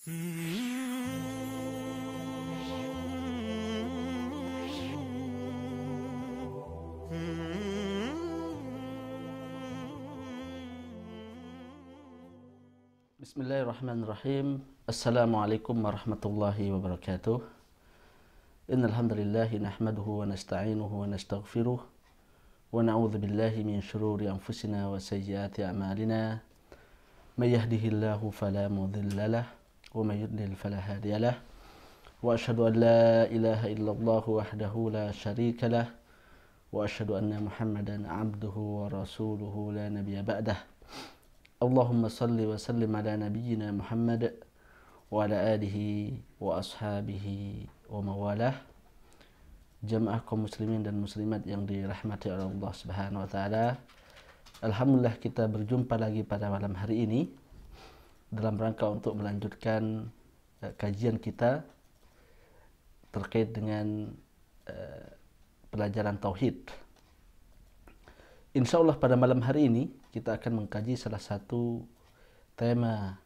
بسم الله الرحمن الرحيم السلام عليكم ورحمة الله وبركاته إن الحمد لله نحمده ونستعينه ونستغفره ونعوذ بالله من شرور أنفسنا وسيئات أعمالنا من يهده الله فلا مضل له ومن يضلل فلا هادي له وأشهد أن لا إله إلا الله وحده لا شريك له وأشهد أن محمدا عبده ورسوله لا نبي بعده اللهم صل وسلم على نبينا محمد وعلى آله وأصحابه ومواله jemaah مسلمين muslimin dan muslimat yang dirahmati oleh Allah Subhanahu wa taala. Alhamdulillah kita berjumpa lagi pada malam hari ini dalam rangka untuk melanjutkan eh, kajian kita terkait dengan eh, pelajaran tauhid. Insya Allah pada malam hari ini kita akan mengkaji salah satu tema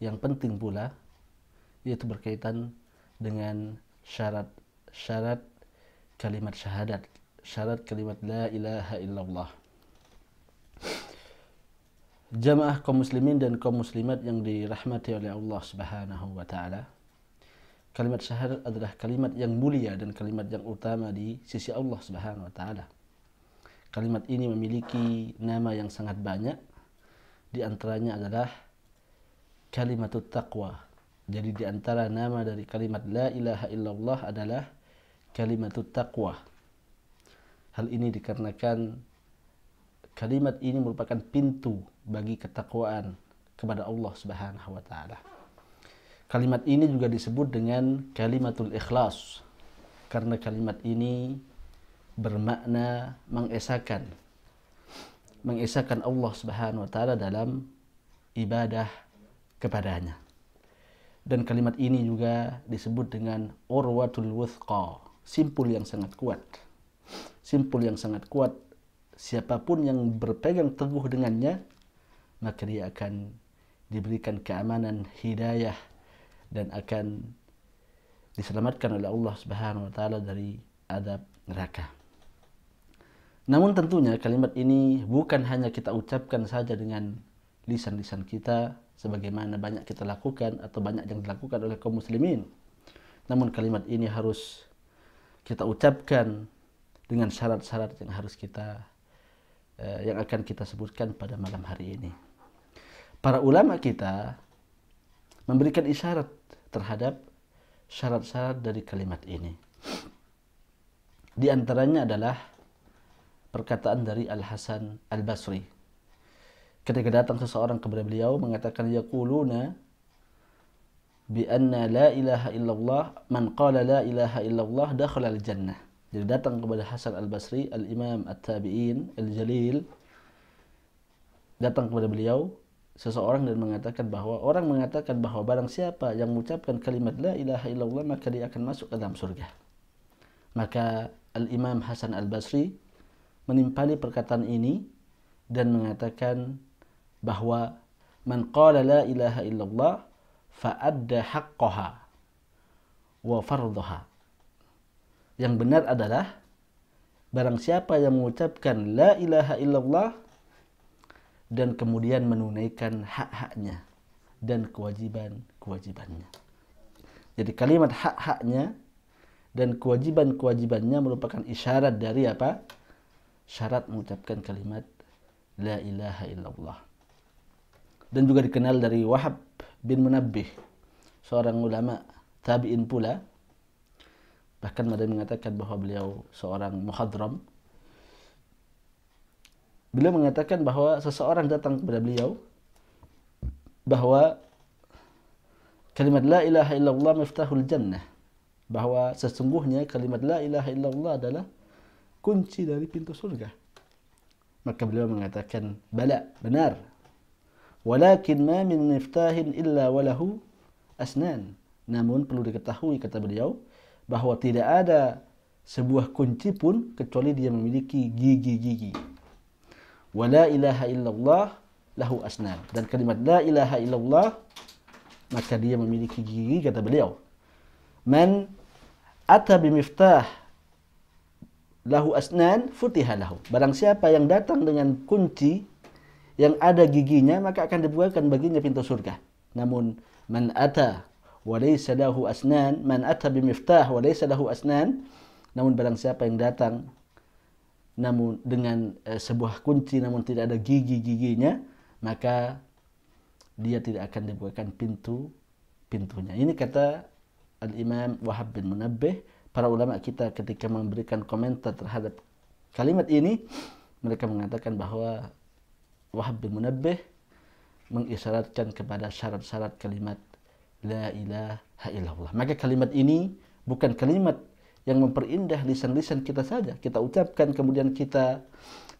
yang penting pula yaitu berkaitan dengan syarat-syarat kalimat syahadat, syarat kalimat la ilaha illallah jamaah kaum muslimin dan kaum muslimat yang dirahmati oleh Allah Subhanahu wa taala. Kalimat syahadat adalah kalimat yang mulia dan kalimat yang utama di sisi Allah Subhanahu wa taala. Kalimat ini memiliki nama yang sangat banyak. Di antaranya adalah kalimatut taqwa. Jadi di antara nama dari kalimat la ilaha illallah adalah kalimatut taqwa. Hal ini dikarenakan Kalimat ini merupakan pintu bagi ketakwaan kepada Allah Subhanahu wa taala. Kalimat ini juga disebut dengan kalimatul ikhlas karena kalimat ini bermakna mengesakan mengesakan Allah Subhanahu wa taala dalam ibadah kepadanya. Dan kalimat ini juga disebut dengan urwatul wuthqa, simpul yang sangat kuat. Simpul yang sangat kuat siapapun yang berpegang teguh dengannya maka dia akan diberikan keamanan hidayah dan akan diselamatkan oleh Allah Subhanahu wa taala dari adab neraka. Namun tentunya kalimat ini bukan hanya kita ucapkan saja dengan lisan-lisan kita sebagaimana banyak kita lakukan atau banyak yang dilakukan oleh kaum muslimin. Namun kalimat ini harus kita ucapkan dengan syarat-syarat yang harus kita Eh, yang akan kita sebutkan pada malam hari ini. Para ulama kita memberikan isyarat terhadap syarat-syarat dari kalimat ini. Di antaranya adalah perkataan dari Al-Hasan Al-Basri. Ketika datang seseorang kepada beliau mengatakan yaquluna bi anna la ilaha illallah man qala la ilaha illallah dakhala al-jannah. Jadi datang kepada Hasan Al-Basri, Al-Imam At-Tabi'in, Al-Jalil, datang kepada beliau seseorang dan mengatakan bahwa orang mengatakan bahwa barang siapa yang mengucapkan kalimat la ilaha illallah maka dia akan masuk ke dalam surga. Maka Al-Imam Hasan Al-Basri menimpali perkataan ini dan mengatakan bahwa man qala la ilaha illallah adda haqqaha wa fardhaha yang benar adalah barang siapa yang mengucapkan la ilaha illallah dan kemudian menunaikan hak-haknya dan kewajiban-kewajibannya. Jadi kalimat hak-haknya dan kewajiban-kewajibannya merupakan isyarat dari apa? Syarat mengucapkan kalimat la ilaha illallah. Dan juga dikenal dari Wahab bin Munabbih, seorang ulama tabi'in pula bahkan ada mengatakan bahwa beliau seorang muhadram beliau mengatakan bahwa seseorang datang kepada beliau bahwa kalimat la ilaha illallah miftahul jannah bahwa sesungguhnya kalimat la ilaha illallah adalah kunci dari pintu surga maka beliau mengatakan bala benar walakin ma min miftahin illa walahu asnan namun perlu diketahui kata beliau bahwa tidak ada sebuah kunci pun kecuali dia memiliki gigi-gigi. Wa la ilaha illallah lahu asnan. Dan kalimat la ilaha illallah maka dia memiliki gigi kata beliau. Man ata bimiftah lahu asnan futiha lahu. Barang siapa yang datang dengan kunci yang ada giginya maka akan dibuatkan baginya pintu surga. Namun man ata walaysa lahu asnan man atta bimiftah walaysa lahu asnan namun barang siapa yang datang namun dengan eh, sebuah kunci namun tidak ada gigi-giginya maka dia tidak akan dibukakan pintu pintunya ini kata Al-Imam Wahab bin Munabbih para ulama kita ketika memberikan komentar terhadap kalimat ini mereka mengatakan bahwa Wahab bin Munabbih mengisyaratkan kepada syarat-syarat kalimat La ilaha illallah. Maka kalimat ini bukan kalimat yang memperindah lisan-lisan kita saja. Kita ucapkan kemudian kita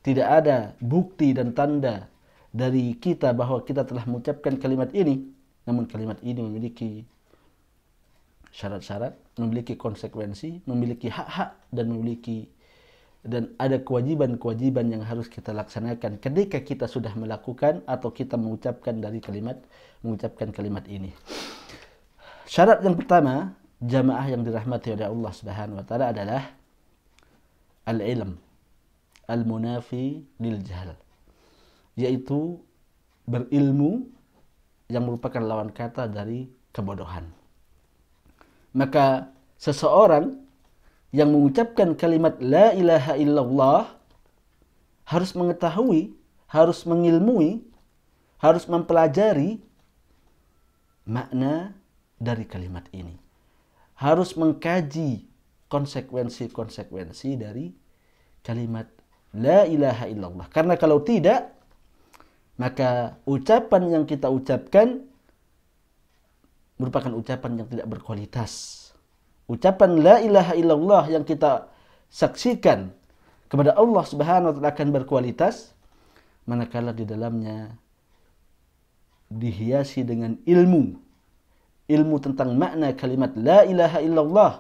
tidak ada bukti dan tanda dari kita bahwa kita telah mengucapkan kalimat ini. Namun kalimat ini memiliki syarat-syarat, memiliki konsekuensi, memiliki hak-hak dan memiliki dan ada kewajiban-kewajiban yang harus kita laksanakan ketika kita sudah melakukan atau kita mengucapkan dari kalimat mengucapkan kalimat ini. Syarat yang pertama, jamaah yang dirahmati oleh Allah Subhanahu wa taala adalah al-ilm al-munafi lil jahl yaitu berilmu yang merupakan lawan kata dari kebodohan. Maka seseorang yang mengucapkan kalimat la ilaha illallah harus mengetahui, harus mengilmui, harus mempelajari makna dari kalimat ini. Harus mengkaji konsekuensi-konsekuensi dari kalimat La ilaha illallah. Karena kalau tidak, maka ucapan yang kita ucapkan merupakan ucapan yang tidak berkualitas. Ucapan la ilaha illallah yang kita saksikan kepada Allah Subhanahu wa taala akan berkualitas manakala di dalamnya dihiasi dengan ilmu ilmu tentang makna kalimat la ilaha illallah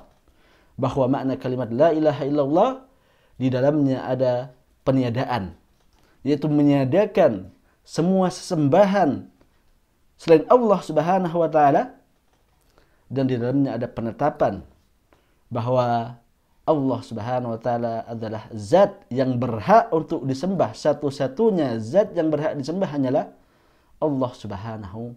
bahwa makna kalimat la ilaha illallah di dalamnya ada peniadaan yaitu meniadakan semua sesembahan selain Allah Subhanahu wa taala dan di dalamnya ada penetapan bahwa Allah Subhanahu wa taala adalah zat yang berhak untuk disembah. Satu-satunya zat yang berhak disembah hanyalah Allah Subhanahu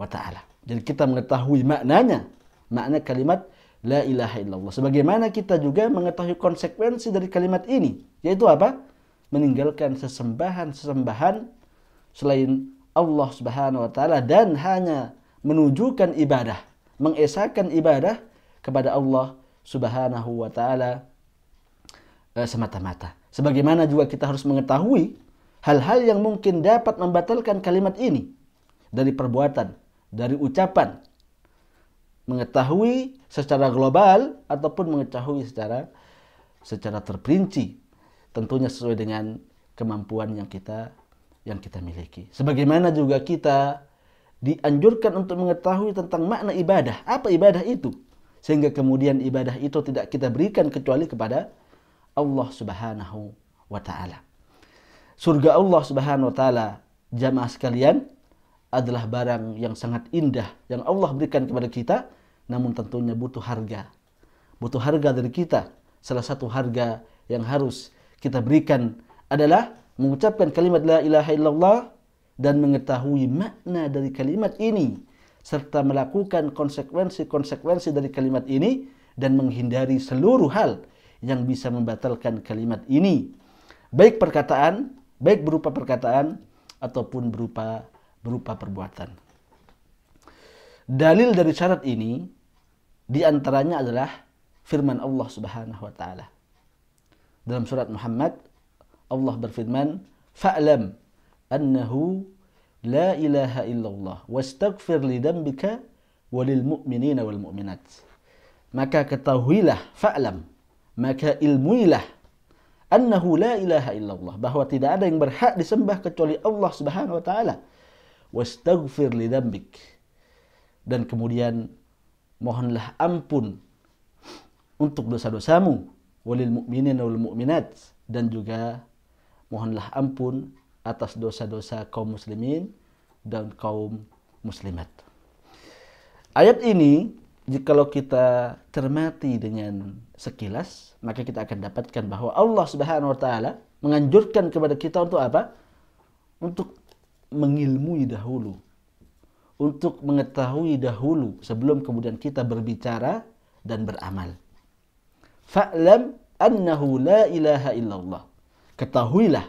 wa taala. Jadi kita mengetahui maknanya, makna kalimat la ilaha illallah. Sebagaimana kita juga mengetahui konsekuensi dari kalimat ini, yaitu apa? Meninggalkan sesembahan-sesembahan selain Allah Subhanahu wa taala dan hanya menunjukkan ibadah, mengesahkan ibadah kepada Allah Subhanahu wa taala eh, semata-mata. Sebagaimana juga kita harus mengetahui hal-hal yang mungkin dapat membatalkan kalimat ini dari perbuatan dari ucapan mengetahui secara global ataupun mengetahui secara secara terperinci tentunya sesuai dengan kemampuan yang kita yang kita miliki sebagaimana juga kita dianjurkan untuk mengetahui tentang makna ibadah apa ibadah itu sehingga kemudian ibadah itu tidak kita berikan kecuali kepada Allah Subhanahu wa taala surga Allah Subhanahu wa taala jamaah sekalian adalah barang yang sangat indah yang Allah berikan kepada kita, namun tentunya butuh harga. Butuh harga dari kita. Salah satu harga yang harus kita berikan adalah mengucapkan kalimat la ilaha illallah dan mengetahui makna dari kalimat ini serta melakukan konsekuensi-konsekuensi dari kalimat ini dan menghindari seluruh hal yang bisa membatalkan kalimat ini baik perkataan baik berupa perkataan ataupun berupa berupa perbuatan. Dalil dari syarat ini diantaranya adalah firman Allah Subhanahu wa taala. Dalam surat Muhammad Allah berfirman, "Fa'lam annahu la ilaha illallah wastaghfir li dambika walil mu'minina wal mu'minat." Maka ketahuilah, fa'lam, maka ilmuilah annahu la ilaha illallah bahwa tidak ada yang berhak disembah kecuali Allah Subhanahu wa taala li lidambik dan kemudian mohonlah ampun untuk dosa-dosamu walil mu'minin wal mu'minat dan juga mohonlah ampun atas dosa-dosa kaum muslimin dan kaum muslimat. Ayat ini jikalau kita cermati dengan sekilas, maka kita akan dapatkan bahwa Allah Subhanahu wa taala menganjurkan kepada kita untuk apa? Untuk mengilmui dahulu untuk mengetahui dahulu sebelum kemudian kita berbicara dan beramal. Fa'lam annahu la ilaha illallah. Ketahuilah.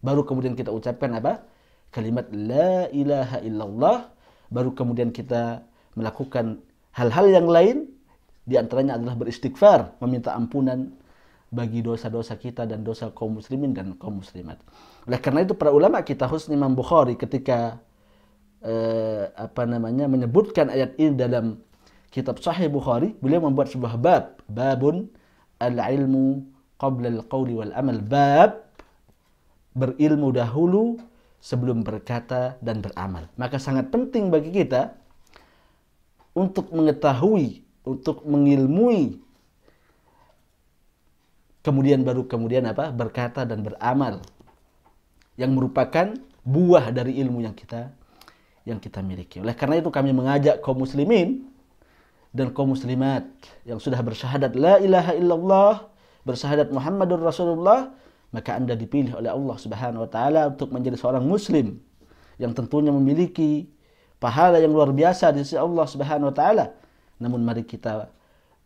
Baru kemudian kita ucapkan apa? Kalimat la ilaha illallah. Baru kemudian kita melakukan hal-hal yang lain. Di antaranya adalah beristighfar, meminta ampunan bagi dosa-dosa kita dan dosa kaum muslimin dan kaum muslimat. Oleh karena itu para ulama kita khusus Imam Bukhari ketika eh, apa namanya menyebutkan ayat ini dalam kitab Sahih Bukhari, beliau membuat sebuah bab, babun al-ilmu qabla al-qawli wal amal, bab berilmu dahulu sebelum berkata dan beramal. Maka sangat penting bagi kita untuk mengetahui, untuk mengilmui kemudian baru kemudian apa berkata dan beramal yang merupakan buah dari ilmu yang kita yang kita miliki. Oleh karena itu kami mengajak kaum muslimin dan kaum muslimat yang sudah bersyahadat la ilaha illallah, bersyahadat Muhammadur Rasulullah, maka Anda dipilih oleh Allah Subhanahu wa taala untuk menjadi seorang muslim yang tentunya memiliki pahala yang luar biasa di sisi Allah Subhanahu wa taala. Namun mari kita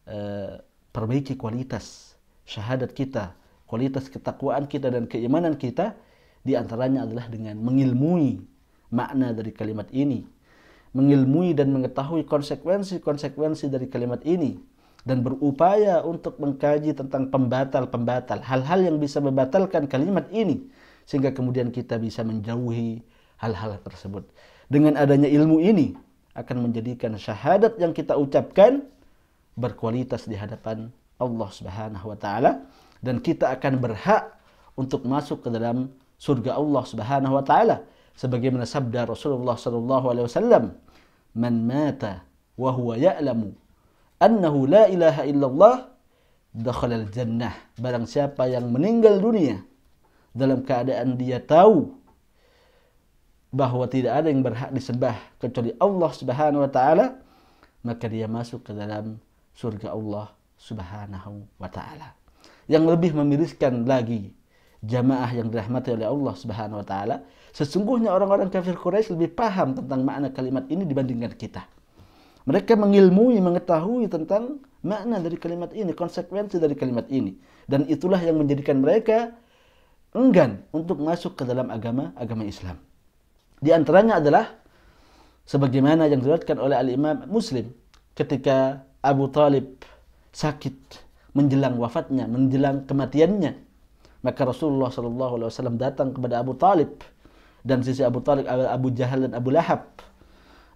uh, perbaiki kualitas syahadat kita, kualitas ketakwaan kita dan keimanan kita di antaranya adalah dengan mengilmui makna dari kalimat ini, mengilmui dan mengetahui konsekuensi-konsekuensi dari kalimat ini dan berupaya untuk mengkaji tentang pembatal-pembatal, hal-hal yang bisa membatalkan kalimat ini sehingga kemudian kita bisa menjauhi hal-hal tersebut. Dengan adanya ilmu ini akan menjadikan syahadat yang kita ucapkan berkualitas di hadapan Allah Subhanahu wa taala dan kita akan berhak untuk masuk ke dalam surga Allah Subhanahu wa taala sebagaimana sabda Rasulullah sallallahu alaihi wasallam man mata wa huwa ya'lamu annahu la ilaha illallah dakhala al-jannah barang siapa yang meninggal dunia dalam keadaan dia tahu bahwa tidak ada yang berhak disembah kecuali Allah Subhanahu wa taala maka dia masuk ke dalam surga Allah Subhanahu wa taala. Yang lebih memiriskan lagi jamaah yang dirahmati oleh Allah Subhanahu wa taala, sesungguhnya orang-orang kafir Quraisy lebih paham tentang makna kalimat ini dibandingkan kita. Mereka mengilmui, mengetahui tentang makna dari kalimat ini, konsekuensi dari kalimat ini. Dan itulah yang menjadikan mereka enggan untuk masuk ke dalam agama agama Islam. Di antaranya adalah sebagaimana yang diriwayatkan oleh Al-Imam Muslim ketika Abu Talib sakit menjelang wafatnya, menjelang kematiannya. Maka Rasulullah Shallallahu Alaihi Wasallam datang kepada Abu Talib dan sisi Abu Talib Abu Jahal dan Abu Lahab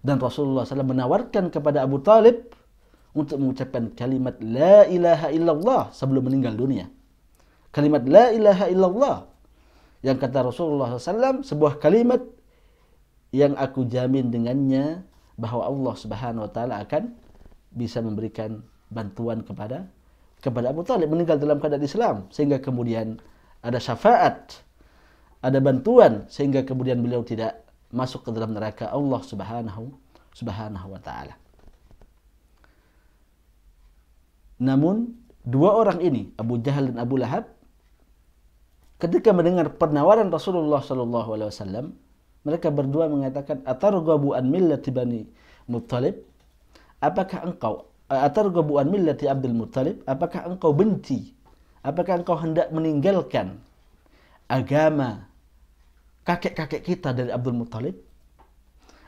dan Rasulullah SAW menawarkan kepada Abu Talib untuk mengucapkan kalimat La ilaha illallah sebelum meninggal dunia. Kalimat La ilaha illallah yang kata Rasulullah SAW sebuah kalimat yang aku jamin dengannya bahwa Allah Subhanahu Wa Taala akan bisa memberikan bantuan kepada kepada Abu Talib meninggal dalam keadaan Islam sehingga kemudian ada syafaat ada bantuan sehingga kemudian beliau tidak masuk ke dalam neraka Allah Subhanahu Subhanahu wa taala. Namun dua orang ini Abu Jahal dan Abu Lahab ketika mendengar penawaran Rasulullah Shallallahu alaihi wasallam mereka berdua mengatakan atarghabu an millati bani Muttalib apakah engkau atargabu an millati Abdul Muttalib? Apakah engkau benci? Apakah engkau hendak meninggalkan agama kakek-kakek kita dari Abdul Muttalib?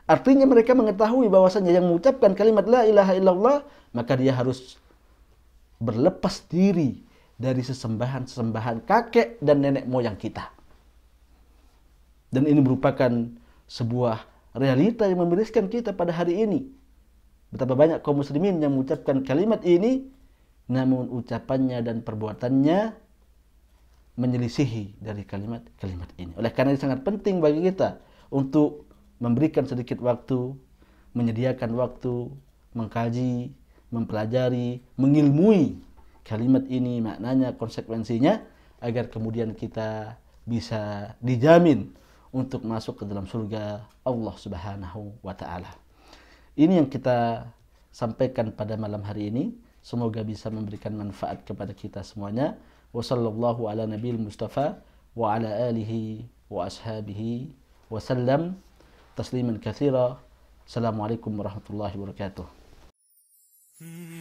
Artinya mereka mengetahui bahwasanya yang mengucapkan kalimat la ilaha illallah maka dia harus berlepas diri dari sesembahan-sesembahan kakek dan nenek moyang kita. Dan ini merupakan sebuah realita yang memiriskan kita pada hari ini Betapa banyak kaum muslimin yang mengucapkan kalimat ini namun ucapannya dan perbuatannya menyelisihi dari kalimat-kalimat ini. Oleh karena itu sangat penting bagi kita untuk memberikan sedikit waktu, menyediakan waktu, mengkaji, mempelajari, mengilmui kalimat ini, maknanya, konsekuensinya agar kemudian kita bisa dijamin untuk masuk ke dalam surga Allah Subhanahu wa taala. Ini yang kita sampaikan pada malam hari ini. Semoga bisa memberikan manfaat kepada kita semuanya. Wassallallahu ala Nabi Mustafa wa ala alihi wa ashabihi wa sallam tasliman kathira. Assalamualaikum warahmatullahi wabarakatuh. Hmm.